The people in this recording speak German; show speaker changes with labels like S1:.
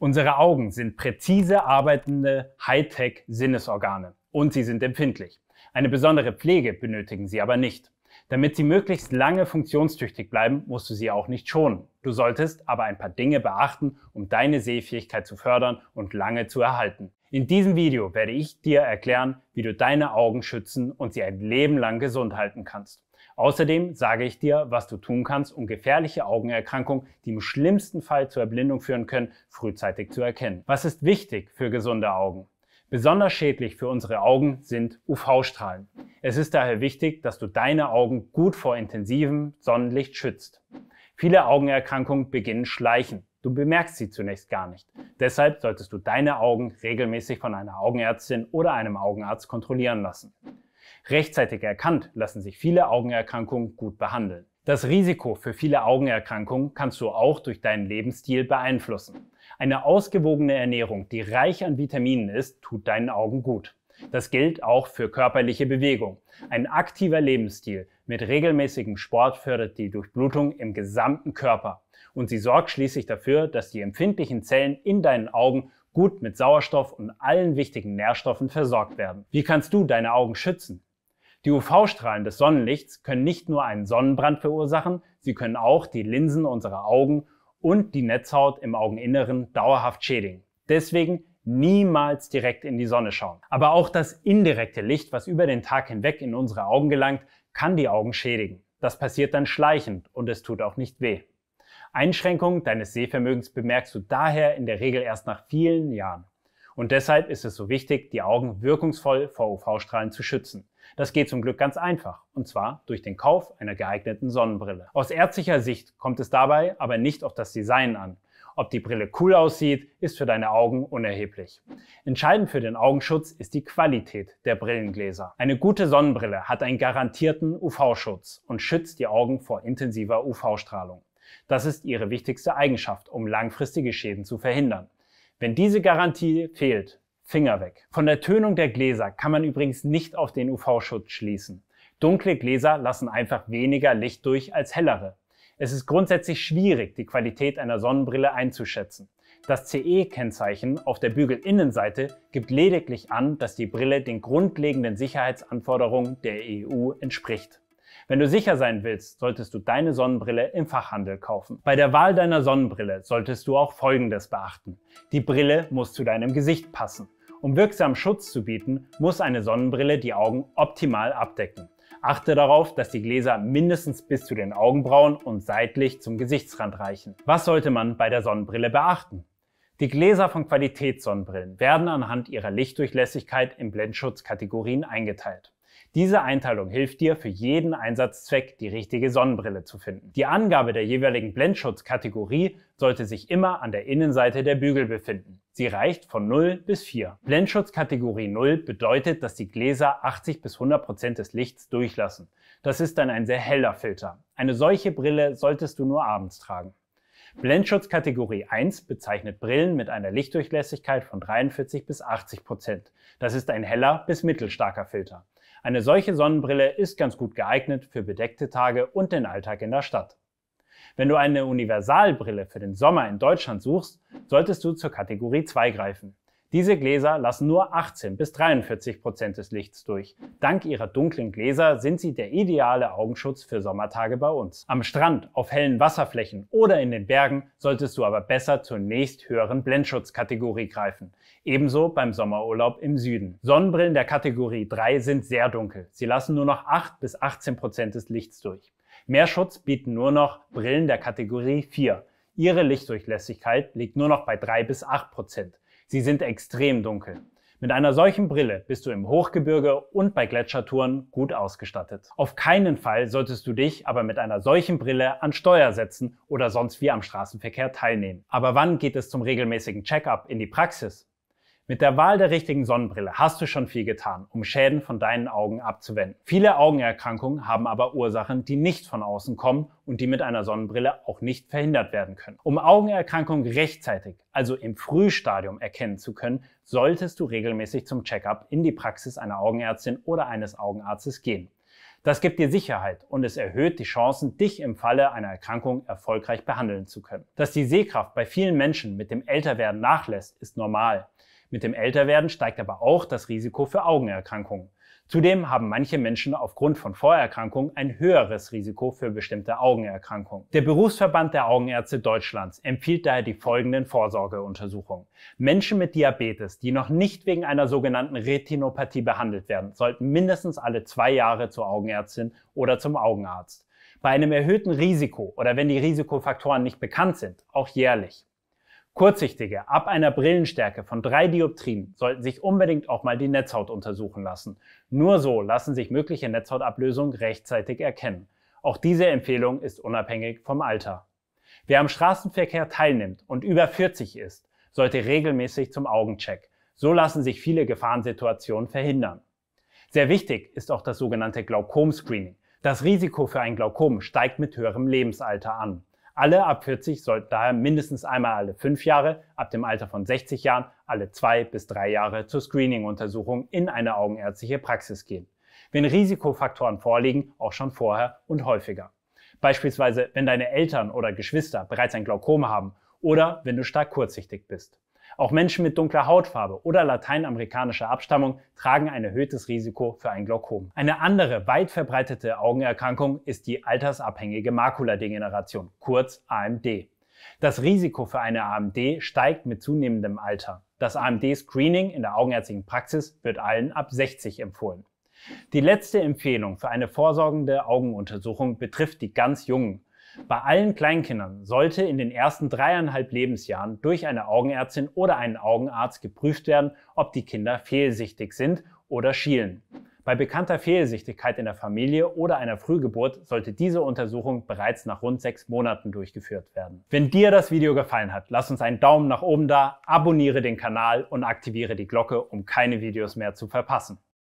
S1: Unsere Augen sind präzise arbeitende Hightech-Sinnesorgane und sie sind empfindlich. Eine besondere Pflege benötigen sie aber nicht. Damit sie möglichst lange funktionstüchtig bleiben, musst du sie auch nicht schonen. Du solltest aber ein paar Dinge beachten, um deine Sehfähigkeit zu fördern und lange zu erhalten. In diesem Video werde ich dir erklären, wie du deine Augen schützen und sie ein Leben lang gesund halten kannst. Außerdem sage ich dir, was du tun kannst, um gefährliche Augenerkrankungen, die im schlimmsten Fall zur Erblindung führen können, frühzeitig zu erkennen. Was ist wichtig für gesunde Augen? Besonders schädlich für unsere Augen sind UV-Strahlen. Es ist daher wichtig, dass du deine Augen gut vor intensivem Sonnenlicht schützt. Viele Augenerkrankungen beginnen schleichend. Du bemerkst sie zunächst gar nicht. Deshalb solltest du deine Augen regelmäßig von einer Augenärztin oder einem Augenarzt kontrollieren lassen. Rechtzeitig erkannt lassen sich viele Augenerkrankungen gut behandeln. Das Risiko für viele Augenerkrankungen kannst du auch durch deinen Lebensstil beeinflussen. Eine ausgewogene Ernährung, die reich an Vitaminen ist, tut deinen Augen gut. Das gilt auch für körperliche Bewegung. Ein aktiver Lebensstil mit regelmäßigem Sport fördert die Durchblutung im gesamten Körper und sie sorgt schließlich dafür, dass die empfindlichen Zellen in deinen Augen gut mit Sauerstoff und allen wichtigen Nährstoffen versorgt werden. Wie kannst du deine Augen schützen? Die UV-Strahlen des Sonnenlichts können nicht nur einen Sonnenbrand verursachen, sie können auch die Linsen unserer Augen und die Netzhaut im Augeninneren dauerhaft schädigen. Deswegen niemals direkt in die Sonne schauen. Aber auch das indirekte Licht, was über den Tag hinweg in unsere Augen gelangt, kann die Augen schädigen. Das passiert dann schleichend und es tut auch nicht weh. Einschränkungen deines Sehvermögens bemerkst du daher in der Regel erst nach vielen Jahren. Und deshalb ist es so wichtig, die Augen wirkungsvoll vor UV-Strahlen zu schützen. Das geht zum Glück ganz einfach, und zwar durch den Kauf einer geeigneten Sonnenbrille. Aus ärztlicher Sicht kommt es dabei aber nicht auf das Design an. Ob die Brille cool aussieht, ist für deine Augen unerheblich. Entscheidend für den Augenschutz ist die Qualität der Brillengläser. Eine gute Sonnenbrille hat einen garantierten UV-Schutz und schützt die Augen vor intensiver UV-Strahlung. Das ist ihre wichtigste Eigenschaft, um langfristige Schäden zu verhindern. Wenn diese Garantie fehlt, Finger weg. Von der Tönung der Gläser kann man übrigens nicht auf den UV-Schutz schließen. Dunkle Gläser lassen einfach weniger Licht durch als hellere. Es ist grundsätzlich schwierig, die Qualität einer Sonnenbrille einzuschätzen. Das CE-Kennzeichen auf der Bügelinnenseite gibt lediglich an, dass die Brille den grundlegenden Sicherheitsanforderungen der EU entspricht. Wenn du sicher sein willst, solltest du deine Sonnenbrille im Fachhandel kaufen. Bei der Wahl deiner Sonnenbrille solltest du auch Folgendes beachten. Die Brille muss zu deinem Gesicht passen. Um wirksamen Schutz zu bieten, muss eine Sonnenbrille die Augen optimal abdecken. Achte darauf, dass die Gläser mindestens bis zu den Augenbrauen und seitlich zum Gesichtsrand reichen. Was sollte man bei der Sonnenbrille beachten? Die Gläser von Qualitätssonnenbrillen werden anhand ihrer Lichtdurchlässigkeit in Blendschutzkategorien eingeteilt. Diese Einteilung hilft dir, für jeden Einsatzzweck die richtige Sonnenbrille zu finden. Die Angabe der jeweiligen Blendschutzkategorie sollte sich immer an der Innenseite der Bügel befinden. Sie reicht von 0 bis 4. Blendschutzkategorie 0 bedeutet, dass die Gläser 80 bis 100 Prozent des Lichts durchlassen. Das ist dann ein sehr heller Filter. Eine solche Brille solltest du nur abends tragen. Blendschutz Kategorie 1 bezeichnet Brillen mit einer Lichtdurchlässigkeit von 43 bis 80 Prozent. Das ist ein heller bis mittelstarker Filter. Eine solche Sonnenbrille ist ganz gut geeignet für bedeckte Tage und den Alltag in der Stadt. Wenn du eine Universalbrille für den Sommer in Deutschland suchst, solltest du zur Kategorie 2 greifen. Diese Gläser lassen nur 18 bis 43 Prozent des Lichts durch. Dank ihrer dunklen Gläser sind sie der ideale Augenschutz für Sommertage bei uns. Am Strand, auf hellen Wasserflächen oder in den Bergen solltest du aber besser zur nächst höheren Blendschutzkategorie greifen. Ebenso beim Sommerurlaub im Süden. Sonnenbrillen der Kategorie 3 sind sehr dunkel. Sie lassen nur noch 8 bis 18 Prozent des Lichts durch. Mehr Schutz bieten nur noch Brillen der Kategorie 4. Ihre Lichtdurchlässigkeit liegt nur noch bei 3 bis 8 Prozent. Sie sind extrem dunkel. Mit einer solchen Brille bist du im Hochgebirge und bei Gletschertouren gut ausgestattet. Auf keinen Fall solltest du dich aber mit einer solchen Brille an Steuer setzen oder sonst wie am Straßenverkehr teilnehmen. Aber wann geht es zum regelmäßigen Checkup in die Praxis? Mit der Wahl der richtigen Sonnenbrille hast du schon viel getan, um Schäden von deinen Augen abzuwenden. Viele Augenerkrankungen haben aber Ursachen, die nicht von außen kommen und die mit einer Sonnenbrille auch nicht verhindert werden können. Um Augenerkrankungen rechtzeitig, also im Frühstadium erkennen zu können, solltest du regelmäßig zum Checkup in die Praxis einer Augenärztin oder eines Augenarztes gehen. Das gibt dir Sicherheit und es erhöht die Chancen, dich im Falle einer Erkrankung erfolgreich behandeln zu können. Dass die Sehkraft bei vielen Menschen mit dem Älterwerden nachlässt, ist normal. Mit dem Älterwerden steigt aber auch das Risiko für Augenerkrankungen. Zudem haben manche Menschen aufgrund von Vorerkrankungen ein höheres Risiko für bestimmte Augenerkrankungen. Der Berufsverband der Augenärzte Deutschlands empfiehlt daher die folgenden Vorsorgeuntersuchungen. Menschen mit Diabetes, die noch nicht wegen einer sogenannten Retinopathie behandelt werden, sollten mindestens alle zwei Jahre zur Augenärztin oder zum Augenarzt. Bei einem erhöhten Risiko oder wenn die Risikofaktoren nicht bekannt sind, auch jährlich. Kurzsichtige ab einer Brillenstärke von drei Dioptrien sollten sich unbedingt auch mal die Netzhaut untersuchen lassen. Nur so lassen sich mögliche Netzhautablösungen rechtzeitig erkennen. Auch diese Empfehlung ist unabhängig vom Alter. Wer am Straßenverkehr teilnimmt und über 40 ist, sollte regelmäßig zum Augencheck. So lassen sich viele Gefahrensituationen verhindern. Sehr wichtig ist auch das sogenannte Glaukom-Screening. Das Risiko für ein Glaukom steigt mit höherem Lebensalter an. Alle ab 40 sollten daher mindestens einmal alle fünf Jahre, ab dem Alter von 60 Jahren alle zwei bis drei Jahre zur Screening-Untersuchung in eine augenärztliche Praxis gehen. Wenn Risikofaktoren vorliegen, auch schon vorher und häufiger. Beispielsweise, wenn deine Eltern oder Geschwister bereits ein Glaukom haben oder wenn du stark kurzsichtig bist. Auch Menschen mit dunkler Hautfarbe oder lateinamerikanischer Abstammung tragen ein erhöhtes Risiko für ein Glaukom. Eine andere weit verbreitete Augenerkrankung ist die altersabhängige Makuladegeneration, kurz AMD. Das Risiko für eine AMD steigt mit zunehmendem Alter. Das AMD-Screening in der augenärztlichen Praxis wird allen ab 60 empfohlen. Die letzte Empfehlung für eine vorsorgende Augenuntersuchung betrifft die ganz Jungen, bei allen Kleinkindern sollte in den ersten dreieinhalb Lebensjahren durch eine Augenärztin oder einen Augenarzt geprüft werden, ob die Kinder fehlsichtig sind oder schielen. Bei bekannter Fehlsichtigkeit in der Familie oder einer Frühgeburt sollte diese Untersuchung bereits nach rund sechs Monaten durchgeführt werden. Wenn dir das Video gefallen hat, lass uns einen Daumen nach oben da, abonniere den Kanal und aktiviere die Glocke, um keine Videos mehr zu verpassen.